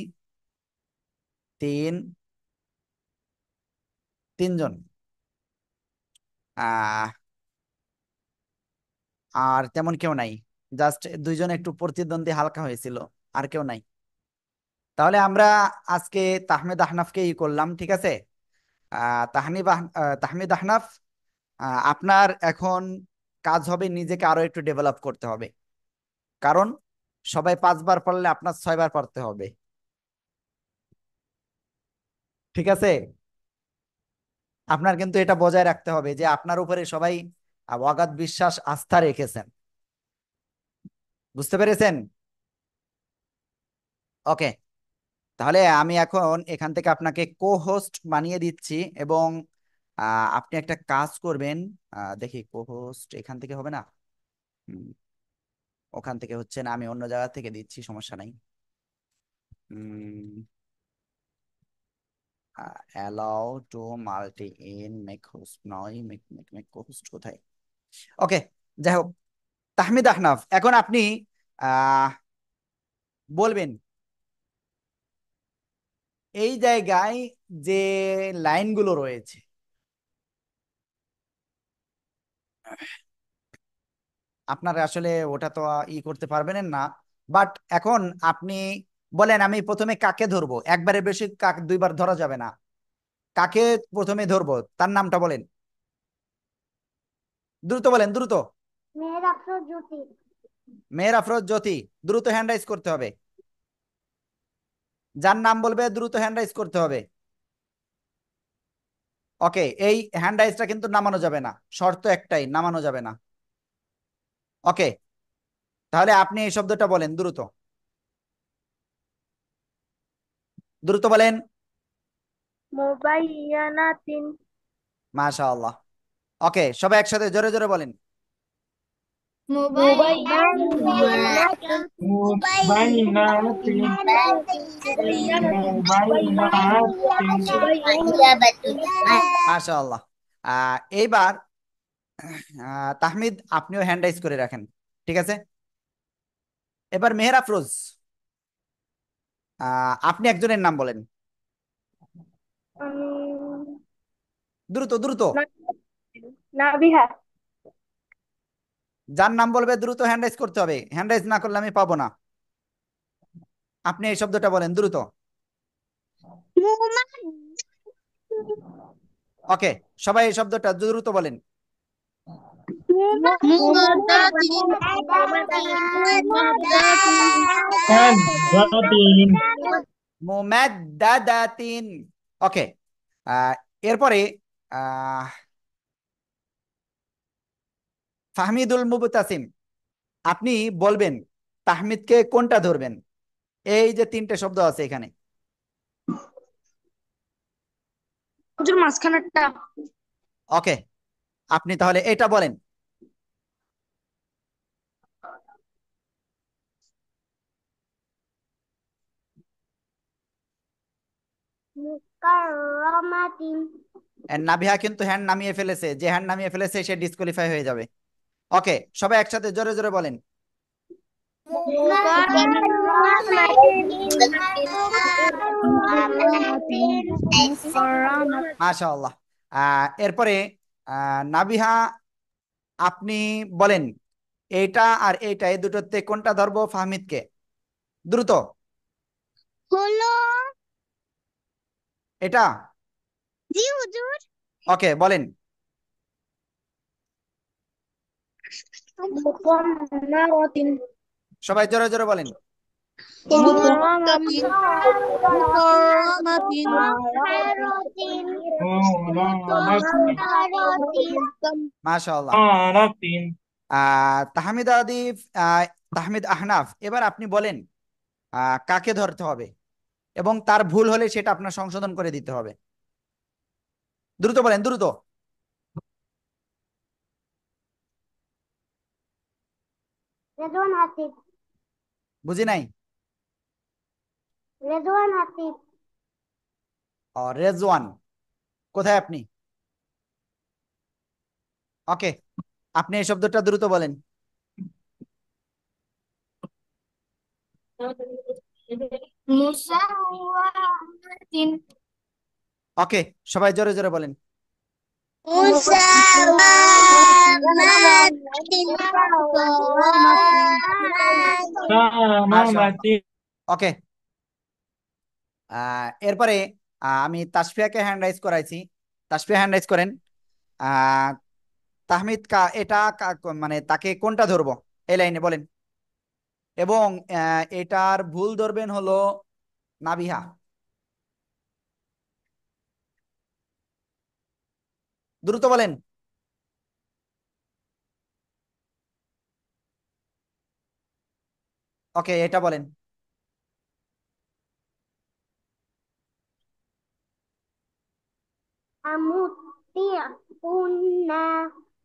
Speaker 1: তিন তিনজন আর তেমন কেউ নাই জাস্ট দুইজন একটু প্রতিদ্বন্দ্বী হালকা হয়েছিল আর কেউ নাই তাহলে আমরা আজকে তাহমেদ আহনাফকে ই করলাম ঠিক আছে তাহনিব তাহমিদ আহনাফ আপনার এখন কাজ হবে নিজেকে আরো একটু ডেভেলপ করতে হবে কারণ সবাই পাঁচবার পারলে আপনার ছয়বার পারতে হবে ঠিক আছে আপনার কিন্তু এটা বজায় রাখতে হবে যে আপনার উপরে সবাই অগাধ বিশ্বাস আস্থা রেখেছেন বুঝতে পেরেছেন ওকে তাহলে আমি এখন এখান থেকে আপনাকে কো হোস্ট বানিয়ে দিচ্ছি এবং আপনি একটা কাজ করবেন দেখি কো হোস্ট এখান থেকে হবে না ওখান থেকে হচ্ছে না আমি অন্য জায়গা থেকে দিচ্ছি সমস্যা নাই allow to multi in make নয় ওকে যাই তাহমিদ এখন আপনি বলবেন এই জায়গায় যে লাইনগুলো রয়েছে আপনারা আসলে ওটা তো ই করতে পারবেন না বাট এখন আপনি বলেন আমি প্রথমে কাকে ধরবো একবারের বেশি কাক দুইবার ধরা যাবে না কাকে প্রথমে ধরবো তার নামটা বলেন দ্রুত বলেন দ্রুত মেয়ের আফরোজ জ্যোতি দ্রুত হ্যান্ড করতে হবে যার নাম বলবে দ্রুত হ্যান্ড রাইজ করতে হবে ওকে এই হ্যান্ড রাইজটা কিন্তু নামানো যাবে না শর্ত একটাই নামানো যাবে না ওকে তাহলে আপনি এই শব্দটা বলেন দ্রুত দ্রুত বলেন
Speaker 2: মুবাইয়ানাতিন
Speaker 1: মাশাআল্লাহ ওকে সবাই একসাথে জোরে জোরে বলেন এইবার তাহমিদ আপনিও হ্যান্ড রাইজ করে রাখেন ঠিক আছে এবার মেহের আফরোজ আপনি একজনের নাম বলেন দ্রুত দ্রুত নাবিহা যার নাম বলবে দ্রুত হ্যান্ড করতে হবে হ্যান্ড না করলে আমি পাবো না আপনি এই শব্দটা বলেন দ্রুত ওকে সবাই এই শব্দটা দ্রুত বলেন
Speaker 2: মুমাদাতিন
Speaker 1: মুমাদ্দাদাতিন মুমাদ্দাদাতিন ওকে এরপরে ফাহমিদুল uh, মুবতাসিম আপনি বলবেন তাহমিদকে কোনটা ধরবেন এই যে তিনটে শব্দ আছে এখানে ওকে আপনি তাহলে এটা বলেন
Speaker 2: নাবিহা
Speaker 1: কিন্তু হ্যান্ড নামিয়ে ফেলেছে যে হ্যান্ড নামিয়ে ফেলেছে সে ডিসকোয়ালিফাই হয়ে যাবে ওকে সবাই একসাথে জোরে জোরে বলেন মাশাআল্লাহ এরপরে নাবিহা আপনি বলেন এটা আর এইটা এই দুটোতে কোনটা ধরবো ফাহমিদকে দ্রুত হলো এটা জি হুজুর ওকে বলেন সবাই জোরে জোরে বলেন
Speaker 2: তাহমিদ
Speaker 1: আহনাফ এবার আপনি বলেন কাকে ধরতে হবে এবং তার ভুল হলে সেটা আপনার সংশোধন করে দিতে হবে দ্রুত বলেন দ্রুত বুঝি নাই ও রেজওয়ান কোথায় আপনি ওকে আপনি এই শব্দটা দ্রুত বলেন
Speaker 2: Thank you.
Speaker 1: ওকে সবাই জোরে জোরে বলেন ওকে এরপরে আমি তাসফিয়াকে হ্যান্ড রাইজ করাইছি তাসফিয়া হ্যান্ড রাইজ করেন তাহমিদ কা এটা মানে তাকে কোনটা ধরবো এই লাইনে বলেন এবং এটার ভুল ধরবেন হলো নাবিহা দ্রুত বলেন ওকে এটা বলেন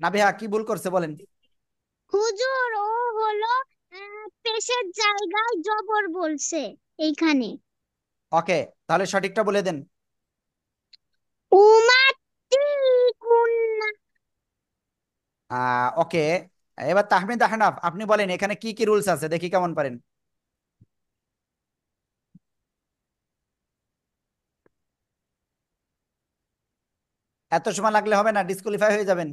Speaker 1: নাবিহা কি ভুল করছে বলেন
Speaker 2: হুজুর ও হলো পেশের জায়গায় জবর বলছে এইখানে
Speaker 1: ওকে তাহলে সঠিকটা বলে দেন
Speaker 2: উমাত্তিকুন্না
Speaker 1: ওকে এবার তাহমিদ আহনাফ আপনি বলেন এখানে কি কি রুলস আছে দেখি কেমন পারেন এত সময় লাগলে হবে না ডিসকোয়ালিফাই হয়ে যাবেন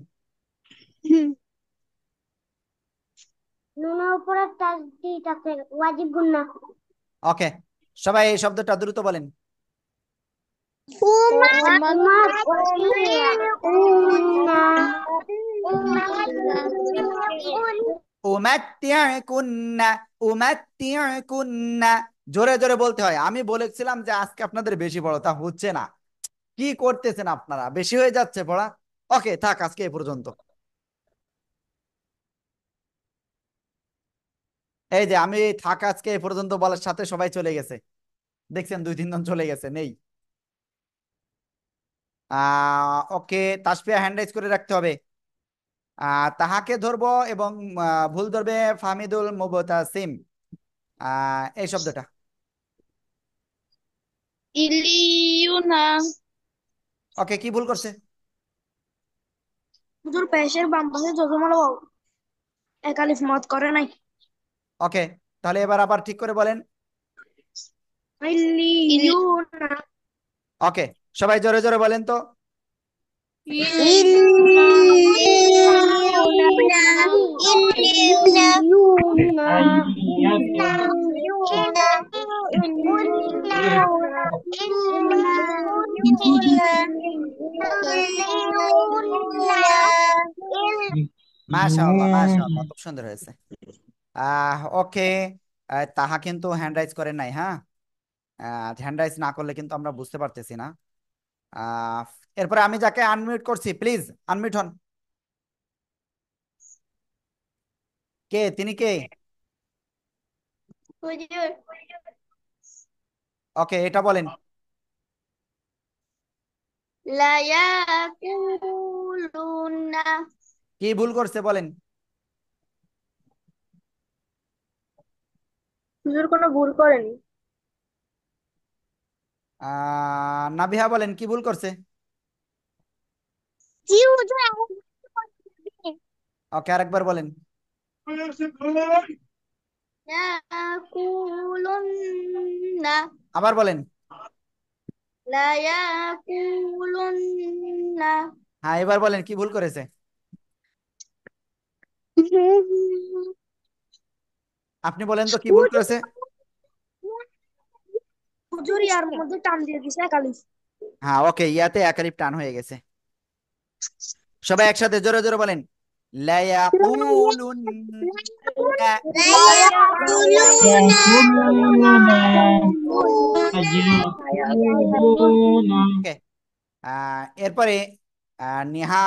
Speaker 2: নুনের উপরে তাসদিদ আছে ওয়াজিব
Speaker 1: ওকে সবাই এই শব্দটা দ্রুত বলেন জোরে জোরে বলতে হয় আমি বলেছিলাম যে আজকে আপনাদের বেশি পড়ো তা হচ্ছে না কি করতেছেন আপনারা বেশি হয়ে যাচ্ছে পড়া ওকে থাক আজকে এ পর্যন্ত এই যে আমি থাক আজকে এ পর্যন্ত বলার সাথে সবাই চলে গেছে দেখছেন দুই তিনজন চলে গেছে নেই ওকে তাসফিয়া হ্যান্ড রাইজ করে রাখতে হবে তাহাকে ধরবো এবং ভুল ধরবে ফাহমিদুল মুবতাসিম এই শব্দটা
Speaker 2: ওকে কি ভুল করছে হুজুর পেশের বাম পাশে যজমাল এক আলিফ মত করে নাই
Speaker 1: ওকে তাহলে এবার আবার ঠিক করে বলেন ওকে সবাই জোরে জোরে বলেন তো
Speaker 2: মাশাআল্লাহ মাশাআল্লাহ
Speaker 1: খুব সুন্দর হয়েছে ওকে তাহা কিন্তু হ্যান্ড রাইজ করে নাই হ্যাঁ হ্যান্ড রাইজ না করলে কিন্তু আমরা বুঝতে পারতেছি না এরপরে আমি যাকে আনমিউট করছি প্লিজ আনমিউট হন কে তিনি কে ওকে এটা বলেন কি ভুল করছে বলেন পুজোর কোনো ভুল করেনি আহ নাবিহা বলেন কি ভুল করছে ওকে আরেকবার বলেন না আবার বলেন হ্যাঁ এবার বলেন কি ভুল করেছে আপনি বলেন তো কি ভুল করেছে
Speaker 2: হুজুর ইয়ার মধ্যে টান দিয়ে দিছে একালিফ
Speaker 1: হ্যাঁ ওকে ইয়াতে একালিফ টান হয়ে গেছে সবাই একসাথে জোরে জোরে বলেন এরপরে নিহা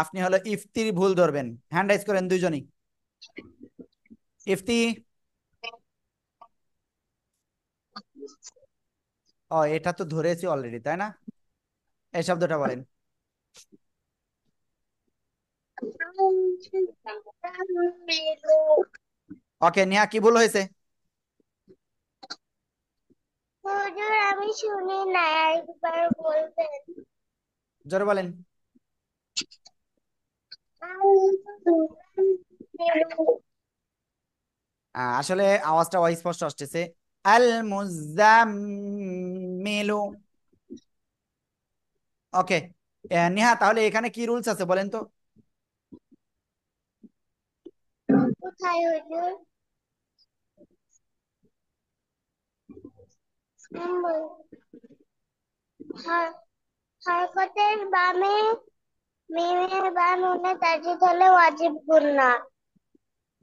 Speaker 1: আপনি হলো ইফতির ভুল ধরবেন হ্যান্ড রাইজ করেন দুজনই ইফতি ও এটা তো ধরেছি অলরেডি তাই না এই শব্দটা বলেন ওকে নিয়া কি ভুল হয়েছে জোরে বলেন আসলে আওয়াজটা অস্পষ্ট আসতেছে আল মুজাম্মিলু ওকে নেহা তাহলে এখানে কি রুলস আছে বলেন তো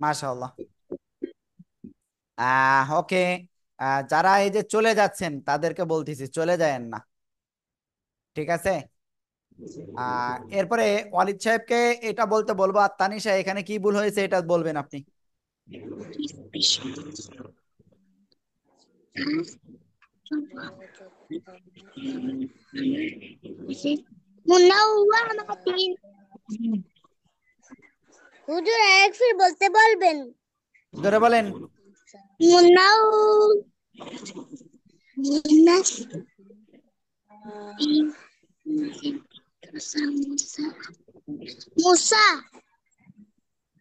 Speaker 1: মাশাল্লাহ আহ ওকে যারা এই যে চলে যাচ্ছেন তাদেরকে বলতেছি চলে যায়েন না ঠিক আছে এরপরে ওয়ালিদ সাহেবকে এটা বলতে বলবো আর তানিশা এখানে কি ভুল হয়েছে এটা বলবেন আপনি
Speaker 2: বলতে বলবেন ধরে বলেন No. Ninas. Musa.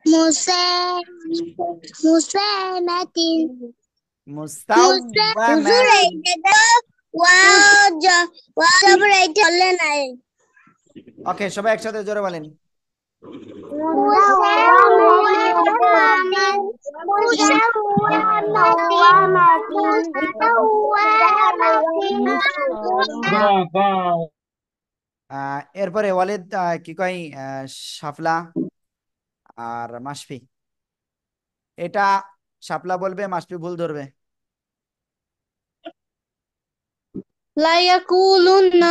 Speaker 2: Musa. Musa. Natin.
Speaker 1: Musa. Musa. Musa.
Speaker 2: Musa.
Speaker 1: ওকে সবাই একসাথে জোরে বলেন এরপরে ওয়ালেদ কি কয় সাফলা আর মাসফি এটা সাপলা বলবে মাসফি ভুল ধরবে
Speaker 2: লাইয়াকুলুন্না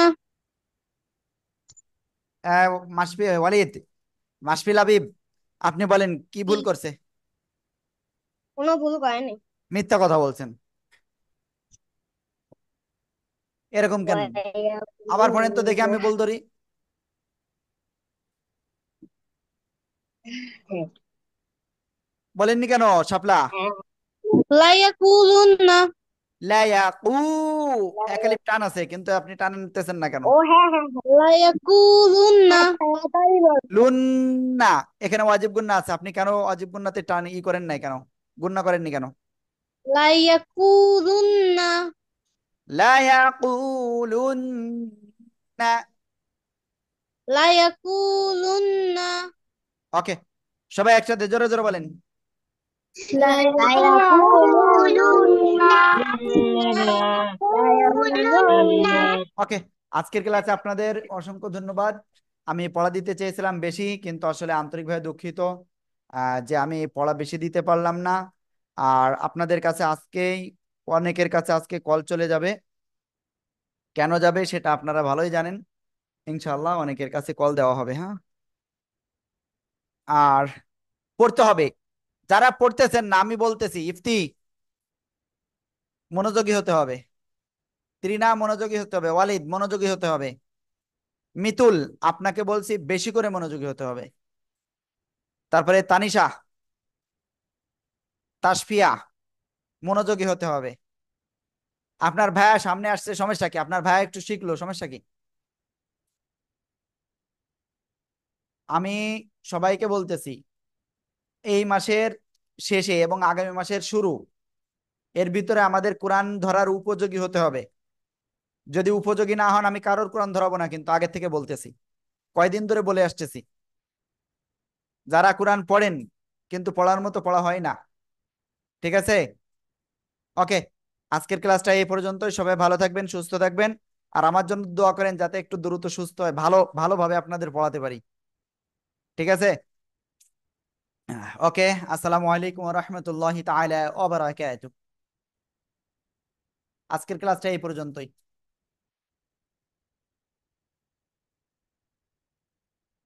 Speaker 1: মাসফি ওয়ালিদ মাসফিল আবিব আপনি বলেন কি ভুল করছে
Speaker 2: কোনো ভুল করেনি
Speaker 1: মিথ্যা কথা বলছেন এরকম কেন মানে
Speaker 2: আবার ফোনে তো দেখে আমি বল ধরি
Speaker 1: বলেননি কেন শাপলা হ্যাঁ। লা ইয়াকুলুন না লায়াকু হ্যাঁ। একালিপ টান আছে কিন্তু আপনি টান নিতেছেন না কেন ও
Speaker 2: হ্যাঁ হ্যাঁ, হ্যাঁ। লুন্না
Speaker 1: এখানে ওয়াজিব গুন্না আছে আপনি কেন ওয়াজিব গুন্নাতে টান ই করেন নাই কেন গুন্না করেননি কেন ওকে সবাই একসাথে জোরে জোরে বলেন
Speaker 2: লায়াকুলুন্না
Speaker 1: ওকে আজকের ক্লাসে আপনাদের অসংখ্য ধন্যবাদ আমি পড়া দিতে চেয়েছিলাম বেশি কিন্তু আসলে আন্তরিকভাবে দুঃখিত যে আমি পড়া বেশি দিতে পারলাম না আর আপনাদের কাছে আজকেই অনেকের কাছে আজকে কল চলে যাবে কেন যাবে সেটা আপনারা ভালোই জানেন ইনশাল্লাহ অনেকের কাছে কল দেওয়া হবে হ্যাঁ আর পড়তে হবে যারা পড়তেছেন না আমি বলতেছি ইফতি মনোযোগী হতে হবে ত্রিনা মনোযোগী হতে হবে ওয়ালিদ মনোযোগী হতে হবে মিতুল আপনাকে বলছি বেশি করে মনোযোগী হতে হবে তারপরে তানিশা তাসফিয়া মনোযোগী হতে হবে আপনার ভাইয়া সামনে আসছে সমস্যা কি আপনার ভাইয়া একটু শিখলো সমস্যা কি আমি সবাইকে বলতেছি এই মাসের শেষে এবং আগামী মাসের শুরু এর ভিতরে আমাদের কোরআন ধরার উপযোগী হতে হবে যদি উপযোগী না হন আমি কারোর কোরআন ধরাবো না কিন্তু আগে থেকে বলতেছি কয়দিন ধরে বলে আসতেছি যারা কোরআন পড়েন কিন্তু পড়ার মতো পড়া হয় না ঠিক আছে ওকে আজকের ক্লাসটা এই পর্যন্তই সবাই ভালো থাকবেন সুস্থ থাকবেন আর আমার জন্য দোয়া করেন যাতে একটু দ্রুত সুস্থ হয় ভালো ভালোভাবে আপনাদের পড়াতে পারি ঠিক আছে ওকে আসসালামু আলাইকুম রহমতুল্লাহ তাহলে ওবরাকাতুহ আজকের ক্লাসটা এই পর্যন্তই